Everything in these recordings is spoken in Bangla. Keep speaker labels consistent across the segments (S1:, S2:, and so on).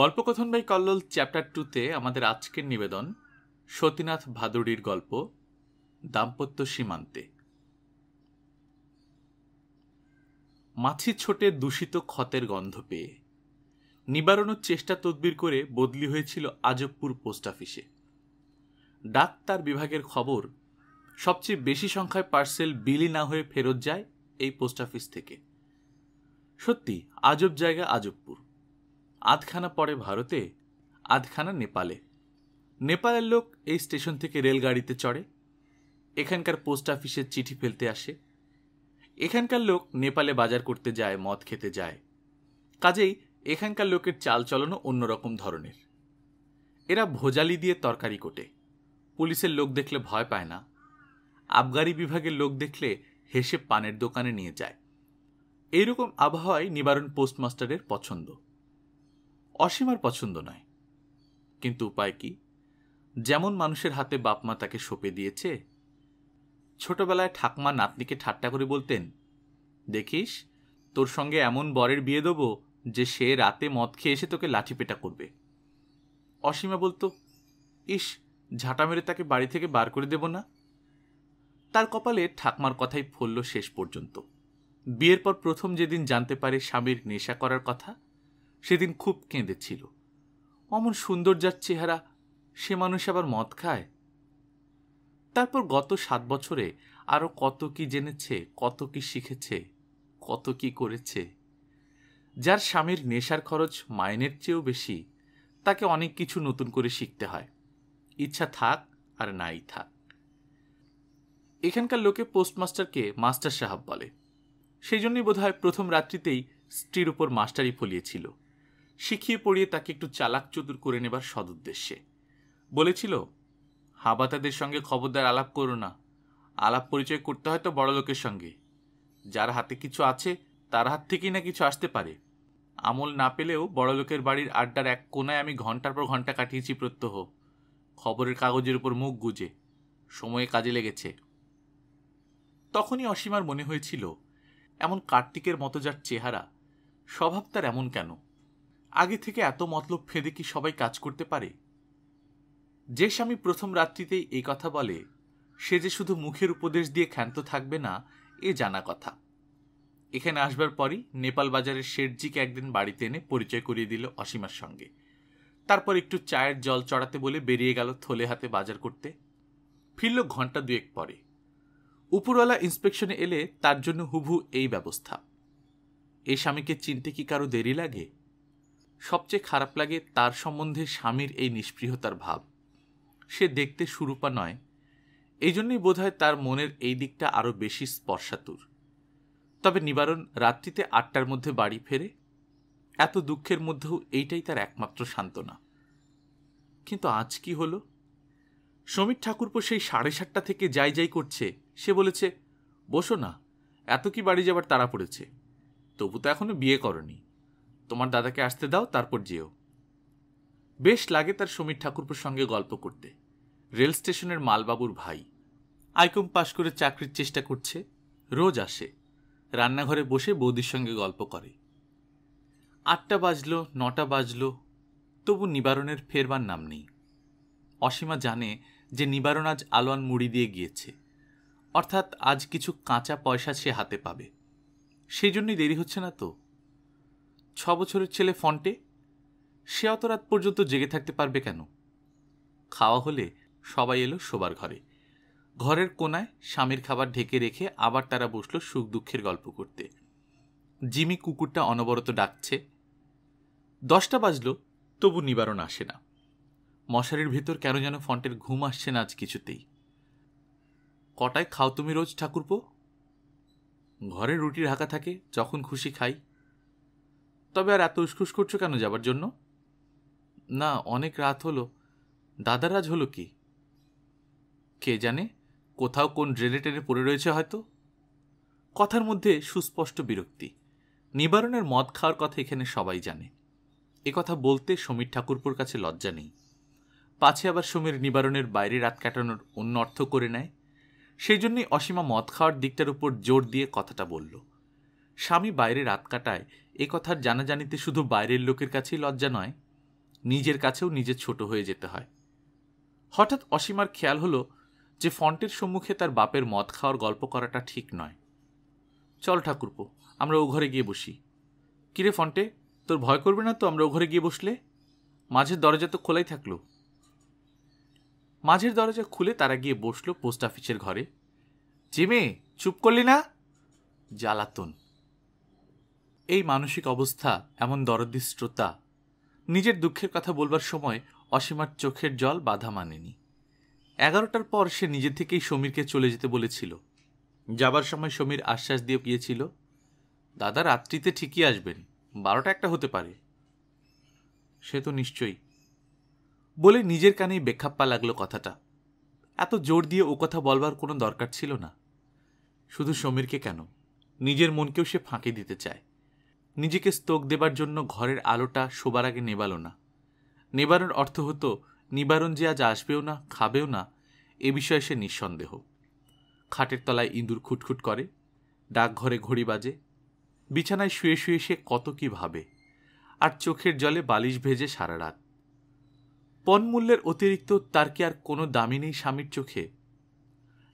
S1: গল্পকথন বাই কল্লোল চ্যাপ্টার টুতে আমাদের আজকের নিবেদন সতীনাথ ভাদুড়ির গল্প দাম্পত্য সীমান্তে মাছি ছোটে দূষিত ক্ষতের গন্ধ পেয়ে নিবারণের চেষ্টা তদবির করে বদলি হয়েছিল আজবপুর পোস্ট অফিসে ডাক তার বিভাগের খবর সবচেয়ে বেশি সংখ্যায় পার্সেল বিলি না হয়ে ফেরত যায় এই পোস্ট অফিস থেকে সত্যি আজব জায়গা আজবপুর আধখানা পরে ভারতে আধখানা নেপালে নেপালের লোক এই স্টেশন থেকে রেলগাড়িতে চড়ে এখানকার পোস্ট অফিসের চিঠি ফেলতে আসে এখানকার লোক নেপালে বাজার করতে যায় মদ খেতে যায় কাজেই এখানকার লোকের চালচলনও অন্যরকম ধরনের এরা ভোজালি দিয়ে তরকারি কোটে পুলিশের লোক দেখলে ভয় পায় না আবগারি বিভাগের লোক দেখলে হেসে পানের দোকানে নিয়ে যায় এইরকম আবহাওয়ায় নিবারণ পোস্টমাস্টারের পছন্দ অসীমার পছন্দ নয় কিন্তু উপায় কি যেমন মানুষের হাতে বাপমা তাকে সঁপে দিয়েছে ছোটবেলায় ঠাকমা নাতনিকে ঠাট্টা করে বলতেন দেখিস তোর সঙ্গে এমন বরের বিয়ে দেবো যে সে রাতে মদ খেয়ে এসে তোকে লাঠি পেটা করবে অসীমা বলতো ইস ঝাঁটা মেরে তাকে বাড়ি থেকে বার করে দেব না তার কপালে ঠাকমার কথাই ফলল শেষ পর্যন্ত বিয়ের পর প্রথম যেদিন জানতে পারে স্বামীর নেশা করার কথা সেদিন খুব কেঁদেছিল অমন সুন্দর যার চেহারা সে মানুষ আবার মদ খায় তারপর গত সাত বছরে আরও কত কি জেনেছে কত কি শিখেছে কত কি করেছে যার স্বামীর নেশার খরচ মাইনের চেয়েও বেশি তাকে অনেক কিছু নতুন করে শিখতে হয় ইচ্ছা থাক আর নাই থাক এখানকার লোকে পোস্টমাস্টারকে মাস্টার সাহাব বলে সেই জন্যই বোধহয় প্রথম রাত্রিতেই স্ত্রীর উপর মাস্টারি ফলিয়েছিল শিখিয়ে পড়িয়ে তাকে একটু চালাক চতুর করে নেবার সদুদ্দেশ্যে বলেছিল হাবাতাদের সঙ্গে খবরদার আলাপ করো না আলাপ পরিচয় করতে হয় তো বড়লোকের সঙ্গে যার হাতে কিছু আছে তার হাত থেকেই না কিছু আসতে পারে আমল না পেলেও বড়লোকের বাড়ির আড্ডার এক কোনায় আমি ঘন্টার পর ঘন্টা কাটিয়েছি প্রত্যহ খবরের কাগজের উপর মুখ গুজে সময়ে কাজে লেগেছে তখনই অসীমার মনে হয়েছিল এমন কার্তিকের মতো যার চেহারা স্বভাব তার এমন কেন আগে থেকে এত মতলব ফেদে কি সবাই কাজ করতে পারে যে স্বামী প্রথম রাত্রিতেই এই কথা বলে সে যে শুধু মুখের উপদেশ দিয়ে ক্ষান্ত থাকবে না এ জানা কথা এখানে আসবার পরই নেপাল বাজারের শেঠজিকে একদিন বাড়িতে এনে পরিচয় করিয়ে দিল অসীমার সঙ্গে তারপর একটু চায়ের জল চড়াতে বলে বেরিয়ে গেল থলে হাতে বাজার করতে ফিরল ঘন্টা দুয়েক পরে উপরওয়ালা ইন্সপেকশনে এলে তার জন্য হুভু এই ব্যবস্থা এ স্বামীকে চিনতে কি কারো দেরি লাগে সবচেয়ে খারাপ লাগে তার সম্বন্ধে স্বামীর এই নিষ্প্রিয়তার ভাব সে দেখতে সুরূপা নয় এই জন্যই বোধহয় তার মনের এই দিকটা আরও বেশি স্পর্শাতুর তবে নিবারণ রাত্রিতে আটটার মধ্যে বাড়ি ফেরে এত দুঃখের মধ্যেও এইটাই তার একমাত্র সান্ত্বনা কিন্তু আজ কি হলো সমীর ঠাকুরপো সেই সাড়ে সাতটা থেকে যাই যাই করছে সে বলেছে বসো না এত কি বাড়ি যাবার তাড়া পড়েছে তবু তো এখনো বিয়ে করনি তোমার দাদাকে আসতে দাও তারপর যেও বেশ লাগে তার সমীর ঠাকুরপুর সঙ্গে গল্প করতে রেল স্টেশনের মালবাবুর ভাই আইকম পাশ করে চাকরির চেষ্টা করছে রোজ আসে রান্নাঘরে বসে বৌদির সঙ্গে গল্প করে আটটা বাজলো নটা বাজলো তবু নিবারণের ফেরবার নাম নেই অসীমা জানে যে নিবারণ আজ আলোয়ান মুড়ি দিয়ে গিয়েছে অর্থাৎ আজ কিছু কাঁচা পয়সা সে হাতে পাবে সেই জন্যই দেরি হচ্ছে না তো ছ বছরের ছেলে ফন্টে সে অত রাত পর্যন্ত জেগে থাকতে পারবে কেন খাওয়া হলে সবাই এলো শোবার ঘরে ঘরের কোনায় স্বামীর খাবার ঢেকে রেখে আবার তারা বসলো সুখ দুঃখের গল্প করতে জিমি কুকুরটা অনবরত ডাকছে দশটা বাজলো তবু নিবারণ আসে না মশারির ভেতর কেন যেন ফন্টের ঘুম আসছে না আজ কিছুতেই কটায় খাও তুমি রোজ ঠাকুরপো ঘরে রুটি ঢাকা থাকে যখন খুশি খাই তবে আর এত উসখুস করছো কেন যাবার জন্য না অনেক রাত হলো দাদারাজ হলো কি কে জানে কোথাও কোন ড্রেনে টেনে পড়ে রয়েছে হয়তো কথার মধ্যে সুস্পষ্ট বিরক্তি নিবারণের মদ খাওয়ার কথা এখানে সবাই জানে এ কথা বলতে সমীর ঠাকুরপুর কাছে লজ্জা নেই পাছে আবার সমীর নিবারণের বাইরে রাত কাটানোর অন্য অর্থ করে নেয় সেই জন্যই অসীমা মদ খাওয়ার দিকটার উপর জোর দিয়ে কথাটা বলল স্বামী বাইরে রাত কাটায় এ কথার জানাজানিতে শুধু বাইরের লোকের কাছেই লজ্জা নয় নিজের কাছেও নিজে ছোট হয়ে যেতে হয় হঠাৎ অসীমার খেয়াল হলো যে ফন্টের সম্মুখে তার বাপের মদ খাওয়ার গল্প করাটা ঠিক নয় চল ঠাকুরপো আমরা ও ঘরে গিয়ে বসি কিরে ফন্টে তোর ভয় করবে না তো আমরা ও ঘরে গিয়ে বসলে মাঝের দরজা তো খোলাই থাকলো মাঝের দরজা খুলে তারা গিয়ে বসলো পোস্ট অফিসের ঘরে জিমে চুপ করলি না জ্বালাতন এই মানসিক অবস্থা এমন দরদি শ্রোতা নিজের দুঃখের কথা বলবার সময় অসীমার চোখের জল বাধা মানেনি এগারোটার পর সে নিজে থেকেই সমীরকে চলে যেতে বলেছিল যাবার সময় সমীর আশ্বাস দিয়ে গিয়েছিল দাদা রাত্রিতে ঠিকই আসবেন বারোটা একটা হতে পারে সে তো নিশ্চয়ই বলে নিজের কানেই বেখাপ্পা লাগলো কথাটা এত জোর দিয়ে ও কথা বলবার কোনো দরকার ছিল না শুধু সমীরকে কেন নিজের মনকেও সে ফাঁকি দিতে চায় নিজেকে স্তোক দেবার জন্য ঘরের আলোটা শোবার আগে নেবালো না নেবারণ অর্থ হতো নিবারণ যে আজ আসবেও না খাবেও না এ বিষয়ে সে নিঃসন্দেহ খাটের তলায় ইঁদুর খুটখুট করে ডাকঘরে ঘড়ি বাজে বিছানায় শুয়ে শুয়ে সে কত কি ভাবে আর চোখের জলে বালিশ ভেজে সারা রাত পণমূল্যের অতিরিক্ত তার কি আর কোনো দামি নেই স্বামীর চোখে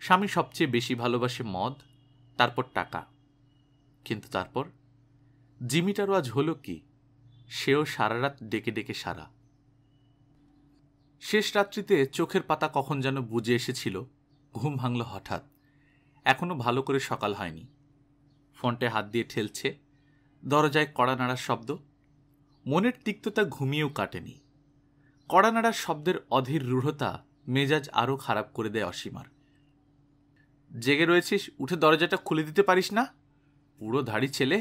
S1: স্বামী সবচেয়ে বেশি ভালোবাসে মদ তারপর টাকা কিন্তু তারপর জিমিটারও আজ হলো কি সেও সারা রাত ডেকে ডেকে সারা শেষ রাত্রিতে চোখের পাতা কখন যেন বুঝে এসেছিল ঘুম ভাঙল হঠাৎ এখনও ভালো করে সকাল হয়নি ফোনটে হাত দিয়ে ঠেলছে দরজায় কড়া নাড়ার শব্দ মনের তিক্ততা ঘুমিয়েও কাটেনি কড়া নাড়ার শব্দের অধীর রূঢ়তা মেজাজ আরও খারাপ করে দেয় অসীমার জেগে রয়েছিস উঠে দরজাটা খুলে দিতে পারিস না পুরো ধাড়ি ছেলে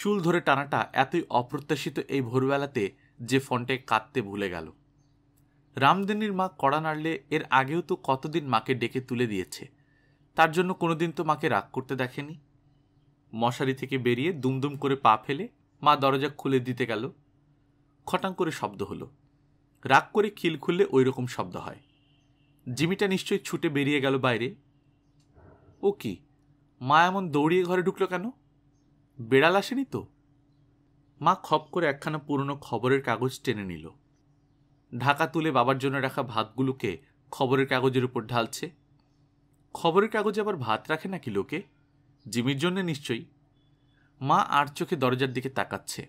S1: চুল ধরে টানাটা এতই অপ্রত্যাশিত এই ভোরবেলাতে যে ফোনটে কাঁদতে ভুলে গেল রামদিনীর মা কড়া নাড়লে এর আগেও তো কতদিন মাকে ডেকে তুলে দিয়েছে তার জন্য কোনোদিন তো মাকে রাগ করতে দেখেনি মশারি থেকে বেরিয়ে দুমদুম করে পা ফেলে মা দরজা খুলে দিতে গেল খটাং করে শব্দ হলো রাগ করে খিল খুললে ওই রকম শব্দ হয় জিমিটা নিশ্চয়ই ছুটে বেরিয়ে গেল বাইরে ও কি মা এমন দৌড়িয়ে ঘরে ঢুকলো কেন বেড়াল আসেনি তো মা খপ করে একখানা পুরনো খবরের কাগজ টেনে নিল ঢাকা তুলে বাবার জন্য রাখা ভাতগুলোকে খবরের কাগজের উপর ঢালছে খবরের কাগজে আবার ভাত রাখে নাকি লোকে জিমির জন্য নিশ্চয়ই মা আর চোখে দরজার দিকে তাকাচ্ছে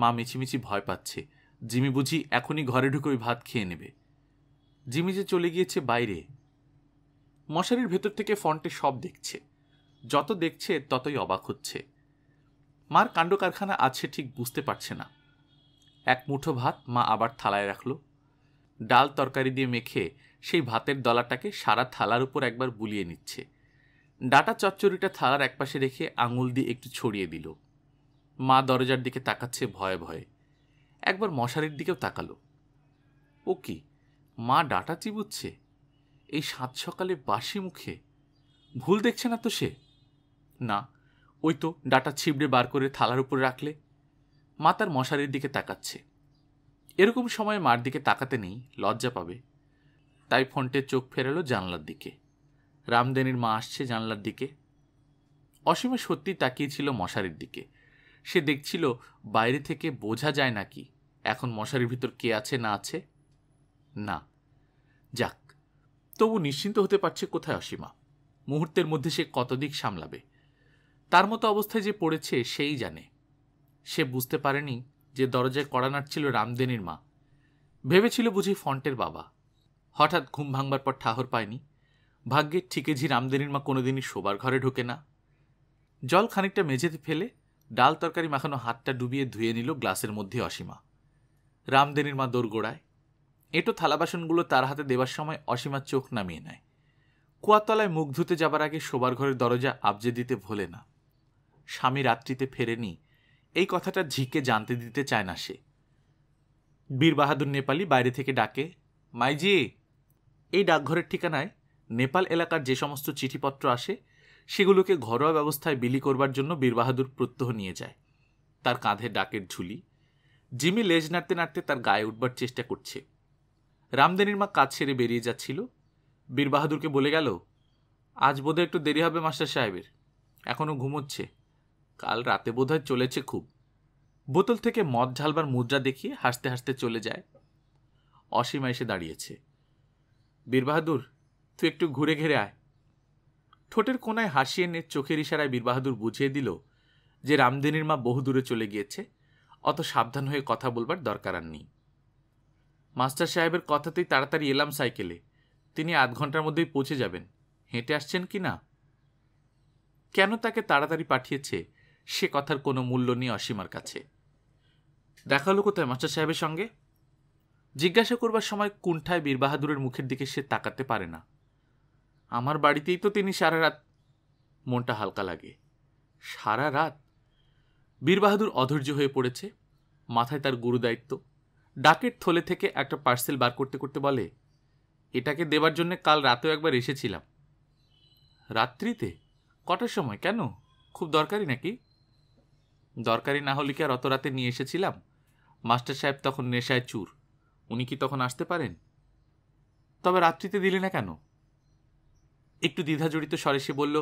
S1: মা মিছিমিছি ভয় পাচ্ছে জিমি বুঝি এখনই ঘরে ঢুকে ওই ভাত খেয়ে নেবে জিমি যে চলে গিয়েছে বাইরে মশারির ভেতর থেকে ফন্টে সব দেখছে যত দেখছে ততই অবাক হচ্ছে মার কাণ্ড কারখানা আছে ঠিক বুঝতে পারছে না এক মুঠো ভাত মা আবার থালায় রাখল ডাল তরকারি দিয়ে মেখে সেই ভাতের দলাটাকে সারা থালার উপর একবার বুলিয়ে নিচ্ছে ডাটা চচ্চড়িটা থালার একপাশে রেখে আঙুল দিয়ে একটু ছড়িয়ে দিল মা দরজার দিকে তাকাচ্ছে ভয়ে ভয়ে একবার মশারির দিকেও তাকালো ও কি মা ডাটা চিবুচ্ছে এই সাত সকালে বাসি মুখে ভুল দেখছে না তো সে না ওই তো ডাটা ছিবড়ে বার করে থালার উপর রাখলে মা তার মশারির দিকে তাকাচ্ছে এরকম সময়ে মার দিকে তাকাতে নেই লজ্জা পাবে তাই ফোনটে চোখ ফেরালো জানলার দিকে রামদেনির মা আসছে জানলার দিকে অসীমে সত্যি তাকিয়েছিল মশারির দিকে সে দেখছিল বাইরে থেকে বোঝা যায় নাকি এখন মশারির ভিতর কে আছে না আছে না যাক তবু নিশ্চিন্ত হতে পারছে কোথায় অসীমা মুহূর্তের মধ্যে সে কতদিক সামলাবে তার মতো অবস্থায় যে পড়েছে সেই জানে সে বুঝতে পারেনি যে দরজায় কড়া নাড়ছিল রামদেনির মা ভেবেছিল বুঝি ফন্টের বাবা হঠাৎ ঘুম ভাঙবার পর ঠাহর পায়নি ভাগ্যের ঠিকেঝি রামদেনির মা কোনোদিনই শোবার ঘরে ঢোকে না জল খানিকটা মেঝেতে ফেলে ডাল তরকারি মাখানো হাতটা ডুবিয়ে ধুয়ে নিল গ্লাসের মধ্যে অসীমা রামদেনির মা দোরগোড়ায় এঁটো থালা বাসনগুলো তার হাতে দেবার সময় অসীমার চোখ নামিয়ে নেয় কুয়াতলায় মুখ ধুতে যাবার আগে শোবার ঘরের দরজা আবজে দিতে ভোলে না স্বামী রাত্রিতে ফেরেনি এই কথাটা ঝিকে জানতে দিতে চায় না সে বীরবাহাদুর নেপালি বাইরে থেকে ডাকে মাইজি এই ডাকঘরের ঠিকানায় নেপাল এলাকার যে সমস্ত চিঠিপত্র আসে সেগুলোকে ঘরোয়া ব্যবস্থায় বিলি করবার জন্য বীরবাহাদুর প্রত্যহ নিয়ে যায় তার কাঁধে ডাকের ঝুলি জিমি লেজ নাড়তে নাড়তে তার গায়ে উঠবার চেষ্টা করছে রামদেনির মা কাজ ছেড়ে বেরিয়ে যাচ্ছিল বীরবাহাদুরকে বলে গেল আজ বোধহয় একটু দেরি হবে মাস্টার সাহেবের এখনও ঘুমোচ্ছে কাল রাতে বোধহয় চলেছে খুব বোতল থেকে মদ ঢালবার মুদ্রা দেখিয়ে হাসতে হাসতে চলে যায় অসীমা এসে দাঁড়িয়েছে বীরবাহাদুর তুই একটু ঘুরে ঘেরে আয় ঠোঁটের কোনায় হাসিয়ে এনে চোখের ইশারায় বীরবাহাদুর বুঝিয়ে দিল যে রামদিনীর মা বহু দূরে চলে গিয়েছে অত সাবধান হয়ে কথা বলবার দরকার আর নেই মাস্টার সাহেবের কথাতেই তাড়াতাড়ি এলাম সাইকেলে তিনি আধ ঘন্টার মধ্যেই পৌঁছে যাবেন হেঁটে আসছেন কি না কেন তাকে তাড়াতাড়ি পাঠিয়েছে সে কথার কোনো মূল্য নেই অসীমার কাছে দেখা হলো কোথায় মাস্টার সাহেবের সঙ্গে জিজ্ঞাসা করবার সময় কুণ্ঠায় বীরবাহাদুরের মুখের দিকে সে তাকাতে পারে না আমার বাড়িতেই তো তিনি সারা রাত মনটা হালকা লাগে সারা রাত বীরবাহাদুর অধৈর্য হয়ে পড়েছে মাথায় তার গুরুদায়িত্ব ডাকের থলে থেকে একটা পার্সেল বার করতে করতে বলে এটাকে দেবার জন্য কাল রাতেও একবার এসেছিলাম রাত্রিতে কটার সময় কেন খুব দরকারি নাকি দরকারি না হলে কি আর অত রাতে নিয়ে এসেছিলাম মাস্টার সাহেব তখন নেশায় চুর উনি কি তখন আসতে পারেন তবে রাত্রিতে দিলে না কেন একটু জড়িত স্বরে সে বলল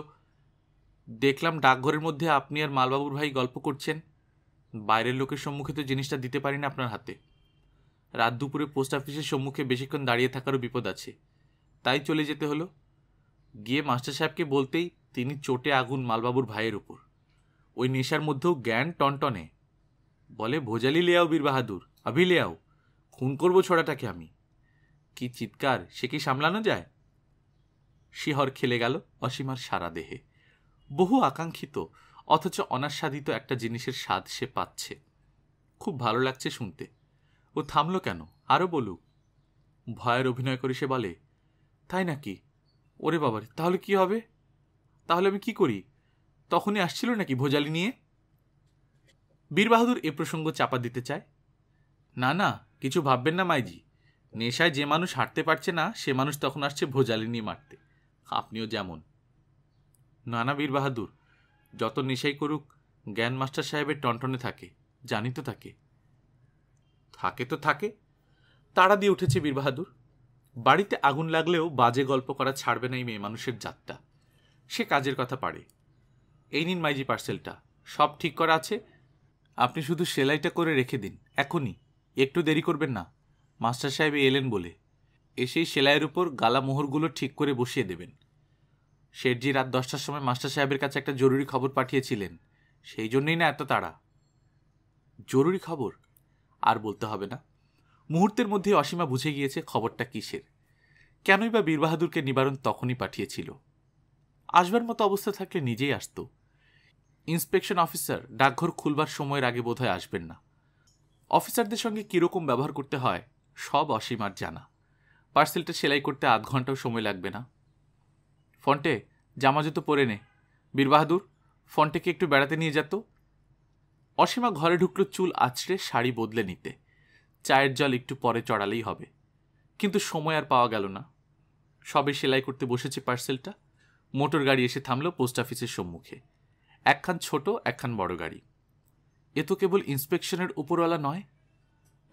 S1: দেখলাম ডাকঘরের মধ্যে আপনি আর মালবাবুর ভাই গল্প করছেন বাইরের লোকের সম্মুখে তো জিনিসটা দিতে পারি না আপনার হাতে রাত দুপুরে পোস্ট অফিসের সম্মুখে বেশিক্ষণ দাঁড়িয়ে থাকারও বিপদ আছে তাই চলে যেতে হলো গিয়ে মাস্টার সাহেবকে বলতেই তিনি চোটে আগুন মালবাবুর ভাইয়ের ওপর ওই নেশার মধ্যেও জ্ঞান টনটনে বলে ভোজালি লে আও বাহাদুর আভি লে আও খুন করবো ছোড়াটাকে আমি কি চিৎকার সে কি সামলানো যায় শিহর খেলে গেল অসীমার সারা দেহে বহু আকাঙ্ক্ষিত অথচ অনাস্বাদিত একটা জিনিসের স্বাদ সে পাচ্ছে খুব ভালো লাগছে শুনতে ও থামলো কেন আরও বলুক ভয়ের অভিনয় করে সে বলে তাই নাকি ওরে বাবার তাহলে কি হবে তাহলে আমি কি করি তখনই আসছিল নাকি ভোজালি নিয়ে বীরবাহাদুর এ প্রসঙ্গ চাপা দিতে চায় না না কিছু ভাববেন না মাইজি নেশায় যে মানুষ হাঁটতে পারছে না সে মানুষ তখন আসছে ভোজালি নিয়ে মারতে আপনিও যেমন না না বীরবাহাদুর যত নেশাই করুক জ্ঞান মাস্টার সাহেবের টনটনে থাকে জানি তো থাকে থাকে তো থাকে তাড়া দিয়ে উঠেছে বীরবাহাদুর বাড়িতে আগুন লাগলেও বাজে গল্প করা ছাড়বে না এই মেয়ে মানুষের যাত্রা সে কাজের কথা পারে এই নিন মাইজি পার্সেলটা সব ঠিক করা আছে আপনি শুধু সেলাইটা করে রেখে দিন এখনই একটু দেরি করবেন না মাস্টার সাহেব এলেন বলে এসেই সেলাইয়ের উপর গালা মোহরগুলো ঠিক করে বসিয়ে দেবেন শেঠজি রাত দশটার সময় মাস্টার সাহেবের কাছে একটা জরুরি খবর পাঠিয়েছিলেন সেই জন্যই না এত তাড়া জরুরি খবর আর বলতে হবে না মুহূর্তের মধ্যে অসীমা বুঝে গিয়েছে খবরটা কিসের কেনই বা বীরবাহাদুরকে নিবারণ তখনই পাঠিয়েছিল আসবার মতো অবস্থা থাকলে নিজেই আসতো ইন্সপেকশন অফিসার ডাকঘর খুলবার সময়ের আগে বোধহয় আসবেন না অফিসারদের সঙ্গে কীরকম ব্যবহার করতে হয় সব অসীম আর জানা পার্সেলটা সেলাই করতে আধ ঘন্টাও সময় লাগবে না ফন্টে জামা জুতো পরে নে বীরবাহাদুর ফন্টেকে একটু বেড়াতে নিয়ে যেত অসীমা ঘরে ঢুকলো চুল আছড়ে শাড়ি বদলে নিতে চায়ের জল একটু পরে চড়ালেই হবে কিন্তু সময় আর পাওয়া গেল না সবে সেলাই করতে বসেছে পার্সেলটা মোটর গাড়ি এসে থামল পোস্ট অফিসের সম্মুখে একখান ছোট একখান বড় গাড়ি এ তো কেবল ইন্সপেকশনের উপরওয়ালা নয়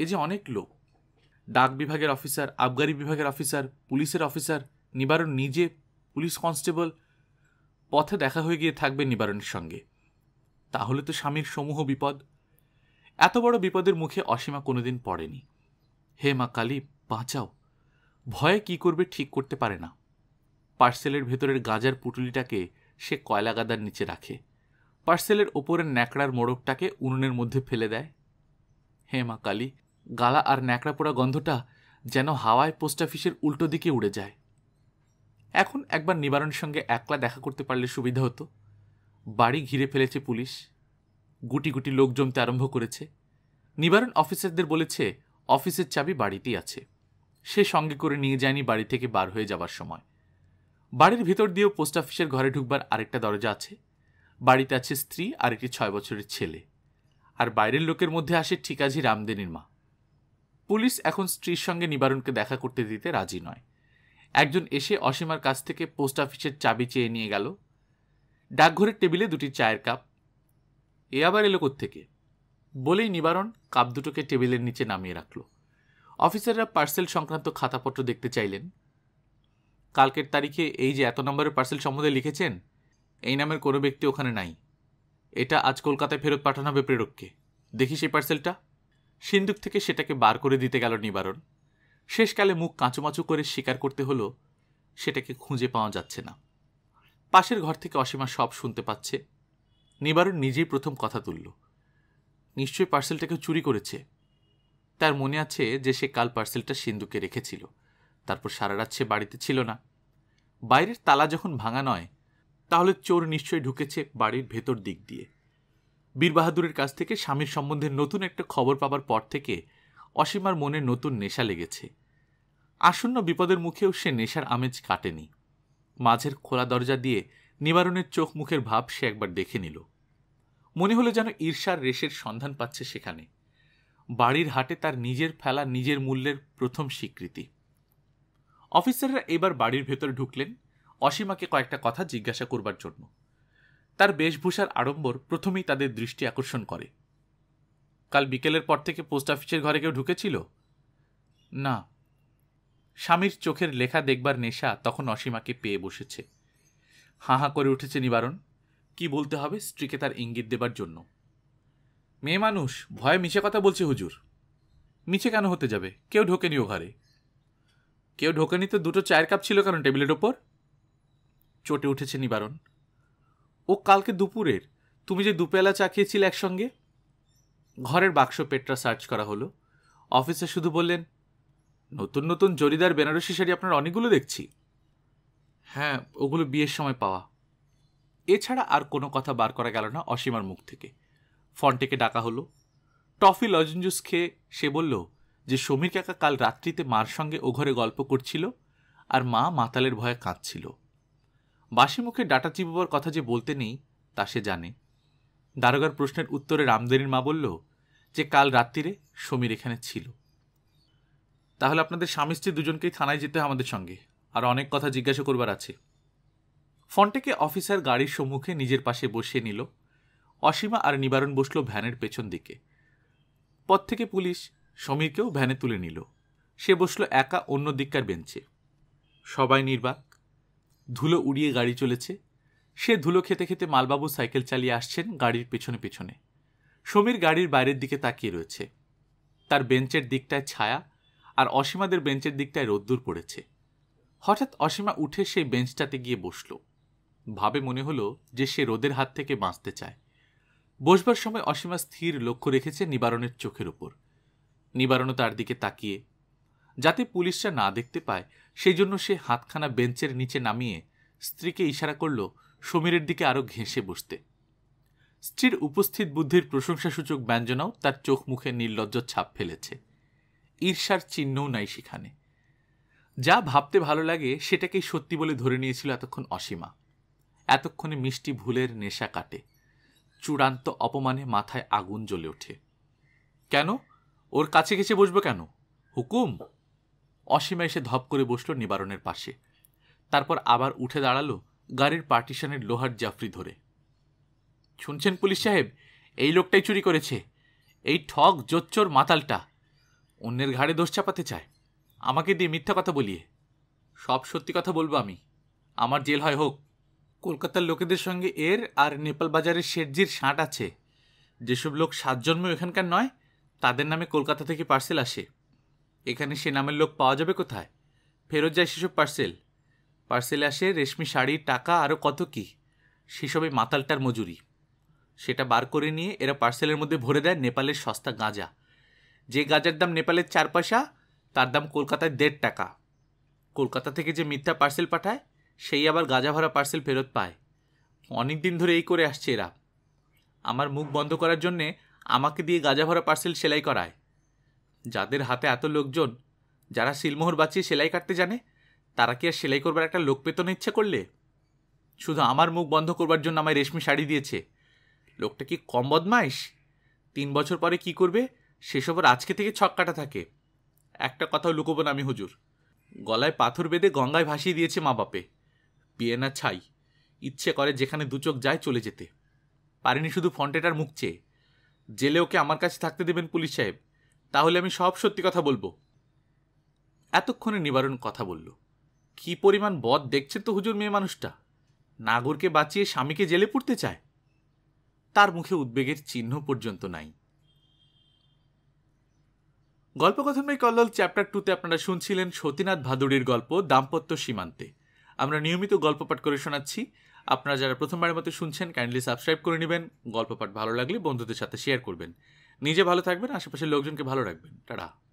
S1: এ যে অনেক লোক ডাক বিভাগের অফিসার আবগারি বিভাগের অফিসার পুলিশের অফিসার নিবারণ নিজে পুলিশ কনস্টেবল পথে দেখা হয়ে গিয়ে থাকবে নিবারণের সঙ্গে তাহলে তো স্বামীর সমূহ বিপদ এত বড় বিপদের মুখে অসীমা কোনোদিন পড়েনি হে মা কালী বাঁচাও ভয়ে কি করবে ঠিক করতে পারে না পার্সেলের ভেতরের গাঁজার পুটুলিটাকে সে কয়লা গাদার নিচে রাখে পার্সেলের ওপরের ন্যাকড়ার মোড়কটাকে উনুনের মধ্যে ফেলে দেয় হে মা কালী গালা আর ন্যাকড়া পোড়া গন্ধটা যেন হাওয়ায় পোস্ট অফিসের উল্টো দিকে উড়ে যায় এখন একবার নিবারণের সঙ্গে একলা দেখা করতে পারলে সুবিধা হতো বাড়ি ঘিরে ফেলেছে পুলিশ গুটি গুটি লোক জমতে আরম্ভ করেছে নিবারণ অফিসারদের বলেছে অফিসের চাবি বাড়িতেই আছে সে সঙ্গে করে নিয়ে যায়নি বাড়ি থেকে বার হয়ে যাবার সময় বাড়ির ভিতর দিয়েও পোস্ট অফিসের ঘরে ঢুকবার আরেকটা দরজা আছে বাড়িতে আছে স্ত্রী আর একটি ছয় বছরের ছেলে আর বাইরের লোকের মধ্যে আসে ঠিকাঝি রামদেনির মা পুলিশ এখন স্ত্রীর সঙ্গে নিবারণকে দেখা করতে দিতে রাজি নয় একজন এসে অসীমার কাছ থেকে পোস্ট অফিসের চাবি চেয়ে নিয়ে গেল ডাকঘরের টেবিলে দুটি চায়ের কাপ এ আবার এলো থেকে বলেই নিবারণ কাপ দুটোকে টেবিলের নিচে নামিয়ে রাখল অফিসাররা পার্সেল সংক্রান্ত খাতাপত্র দেখতে চাইলেন কালকের তারিখে এই যে এত নম্বরের পার্সেল সম্বন্ধে লিখেছেন এই নামের কোনো ব্যক্তি ওখানে নাই এটা আজ কলকাতায় ফেরত পাঠানো হবে প্রেরককে দেখি সেই পার্সেলটা সিন্দুক থেকে সেটাকে বার করে দিতে গেল নিবারণ শেষকালে মুখ কাঁচুমাচু করে স্বীকার করতে হলো সেটাকে খুঁজে পাওয়া যাচ্ছে না পাশের ঘর থেকে অসীমা সব শুনতে পাচ্ছে নিবারণ নিজেই প্রথম কথা তুলল নিশ্চয়ই পার্সেলটাকে চুরি করেছে তার মনে আছে যে সে কাল পার্সেলটা সিন্দুকে রেখেছিল তারপর সারা রাত সে বাড়িতে ছিল না বাইরের তালা যখন ভাঙা নয় তাহলে চোর নিশ্চয়ই ঢুকেছে বাড়ির ভেতর দিক দিয়ে বীরবাহাদুরের কাছ থেকে স্বামীর সম্বন্ধে নতুন একটা খবর পাবার পর থেকে অসীমার মনে নতুন নেশা লেগেছে আসন্ন বিপদের মুখেও সে নেশার আমেজ কাটেনি মাঝের খোলা দরজা দিয়ে নিবারণের চোখ মুখের ভাব সে একবার দেখে নিল মনে হলো যেন ঈর্ষার রেশের সন্ধান পাচ্ছে সেখানে বাড়ির হাটে তার নিজের ফেলা নিজের মূল্যের প্রথম স্বীকৃতি অফিসাররা এবার বাড়ির ভেতরে ঢুকলেন অসীমাকে কয়েকটা কথা জিজ্ঞাসা করবার জন্য তার বেশভূষার আড়ম্বর প্রথমেই তাদের দৃষ্টি আকর্ষণ করে কাল বিকেলের পর থেকে পোস্ট অফিসের ঘরে কেউ ঢুকেছিল না স্বামীর চোখের লেখা দেখবার নেশা তখন অসীমাকে পেয়ে বসেছে হাঁ হাঁ করে উঠেছে নিবারণ কি বলতে হবে স্ত্রীকে তার ইঙ্গিত দেবার জন্য মেয়ে মানুষ ভয়ে মিছে কথা বলছে হুজুর মিছে কেন হতে যাবে কেউ ঢোকেনি ও ঘরে কেউ ঢোকেনি তো দুটো চায়ের কাপ ছিল কেন টেবিলের ওপর চটে উঠেছে নিবারণ ও কালকে দুপুরের তুমি যে দুপেলা চা খেয়েছিলে একসঙ্গে ঘরের বাক্স পেটটা সার্চ করা হলো অফিসে শুধু বললেন নতুন নতুন জরিদার বেনারসি শাড়ি আপনার অনেকগুলো দেখছি হ্যাঁ ওগুলো বিয়ের সময় পাওয়া এছাড়া আর কোনো কথা বার করা গেল না অসীমার মুখ থেকে ফন্টেকে ডাকা হলো টফি লজেন জুস খেয়ে সে বলল যে সমীর কাকা কাল রাত্রিতে মার সঙ্গে ও ঘরে গল্প করছিল আর মা মাতালের ভয়ে কাঁদছিল বাসি মুখে ডাটা চিবোবার কথা যে বলতে নেই তা সে জানে দারোগার প্রশ্নের উত্তরে রামদেরির মা বলল যে কাল রাত্রিরে সমীর এখানে ছিল তাহলে আপনাদের স্বামী স্ত্রী দুজনকেই থানায় যেতে আমাদের সঙ্গে আর অনেক কথা জিজ্ঞাসা করবার আছে ফন্টেকে অফিসার গাড়ির সম্মুখে নিজের পাশে বসিয়ে নিল অসীমা আর নিবারণ বসল ভ্যানের পেছন দিকে পথ থেকে পুলিশ সমীরকেও ভ্যানে তুলে নিল সে বসল একা অন্য দিককার বেঞ্চে সবাই নির্বাক ধুলো উড়িয়ে গাড়ি চলেছে সে ধুলো খেতে খেতে মালবাবু সাইকেল চালিয়ে আসছেন গাড়ির পেছনে পেছনে সমীর গাড়ির বাইরের দিকে তাকিয়ে রয়েছে তার বেঞ্চের দিকটায় ছায়া আর অসীমাদের বেঞ্চের দিকটায় রোদ্দুর পড়েছে হঠাৎ অসীমা উঠে সেই বেঞ্চটাতে গিয়ে বসল ভাবে মনে হলো যে সে রোদের হাত থেকে বাঁচতে চায় বসবার সময় অসীমা স্থির লক্ষ্য রেখেছে নিবারণের চোখের উপর নিবারণ তার দিকে তাকিয়ে যাতে পুলিশরা না দেখতে পায় সেই জন্য সে হাতখানা বেঞ্চের নিচে নামিয়ে স্ত্রীকে ইশারা করল সমীরের দিকে আরও ঘেঁষে বসতে স্ত্রীর উপস্থিত বুদ্ধির প্রশংসাসূচক ব্যঞ্জনাও তার চোখ মুখে নির্লজ্জ ছাপ ফেলেছে ঈর্ষার চিহ্নও নাই সেখানে যা ভাবতে ভালো লাগে সেটাকেই সত্যি বলে ধরে নিয়েছিল এতক্ষণ অসীমা এতক্ষণে মিষ্টি ভুলের নেশা কাটে চূড়ান্ত অপমানে মাথায় আগুন জ্বলে ওঠে কেন ওর কাছে গেছে বসব কেন হুকুম অসীমা এসে ধপ করে বসল নিবারণের পাশে তারপর আবার উঠে দাঁড়ালো গাড়ির পার্টিশনের লোহার জাফরি ধরে শুনছেন পুলিশ সাহেব এই লোকটাই চুরি করেছে এই ঠক জোচ্চর মাতালটা অন্যের ঘাড়ে দোষ চাপাতে চায় আমাকে দিয়ে মিথ্যা কথা বলিয়ে সব সত্যি কথা বলবো আমি আমার জেল হয় হোক কলকাতার লোকেদের সঙ্গে এর আর নেপাল বাজারের শেঠজির সাঁট আছে যেসব লোক সাতজন্ম এখানকার নয় তাদের নামে কলকাতা থেকে পার্সেল আসে এখানে সে নামের লোক পাওয়া যাবে কোথায় ফেরত যায় সেসব পার্সেল পার্সেলে আসে রেশমি শাড়ি টাকা আরও কত কি সেসবে মাতালটার মজুরি সেটা বার করে নিয়ে এরা পার্সেলের মধ্যে ভরে দেয় নেপালের সস্তা গাঁজা যে গাঁজার দাম নেপালের চার পয়সা তার দাম কলকাতায় দেড় টাকা কলকাতা থেকে যে মিথ্যা পার্সেল পাঠায় সেই আবার গাঁজা ভরা পার্সেল ফেরত পায় অনেক দিন ধরে এই করে আসছে এরা আমার মুখ বন্ধ করার জন্যে আমাকে দিয়ে গাঁজা ভরা পার্সেল সেলাই করায় যাদের হাতে এত লোকজন যারা সিলমোহর বাঁচিয়ে সেলাই কাটতে জানে তারা কি আর সেলাই করবার একটা লোক পেতন ইচ্ছে করলে শুধু আমার মুখ বন্ধ করবার জন্য আমায় রেশমি শাড়ি দিয়েছে লোকটা কি কম বদমাইশ তিন বছর পরে কি করবে আর আজকে থেকে ছক কাটা থাকে একটা কথাও লুকোবো না আমি হুজুর গলায় পাথর বেঁধে গঙ্গায় ভাসিয়ে দিয়েছে মা বাপে বিয়ে না ছাই ইচ্ছে করে যেখানে দু চোখ যায় চলে যেতে পারিনি শুধু ফন্টেটার মুখ চেয়ে জেলে ওকে আমার কাছে থাকতে দেবেন পুলিশ সাহেব তাহলে আমি সব সত্যি কথা বলবো এতক্ষণে নিবারণ কথা বলল কি পরিমাণ বদ দেখছে তো হুজুর মেয়ে মানুষটা নাগরকে বাঁচিয়ে স্বামীকে জেলে পড়তে চায় তার মুখে উদ্বেগের চিহ্ন পর্যন্ত নাই গল্পকথনময় কল্লোল চ্যাপ্টার টুতে আপনারা শুনছিলেন সতীনাথ ভাদুড়ির গল্প দাম্পত্য সীমান্তে আমরা নিয়মিত গল্প পাঠ করে শোনাচ্ছি আপনারা যারা প্রথমবারের মতো শুনছেন কাইন্ডলি সাবস্ক্রাইব করে নেবেন গল্প পাঠ ভালো লাগলে বন্ধুদের সাথে শেয়ার করবেন নিজে ভালো থাকবেন আশেপাশের লোকজনকে ভালো রাখবেন টাটা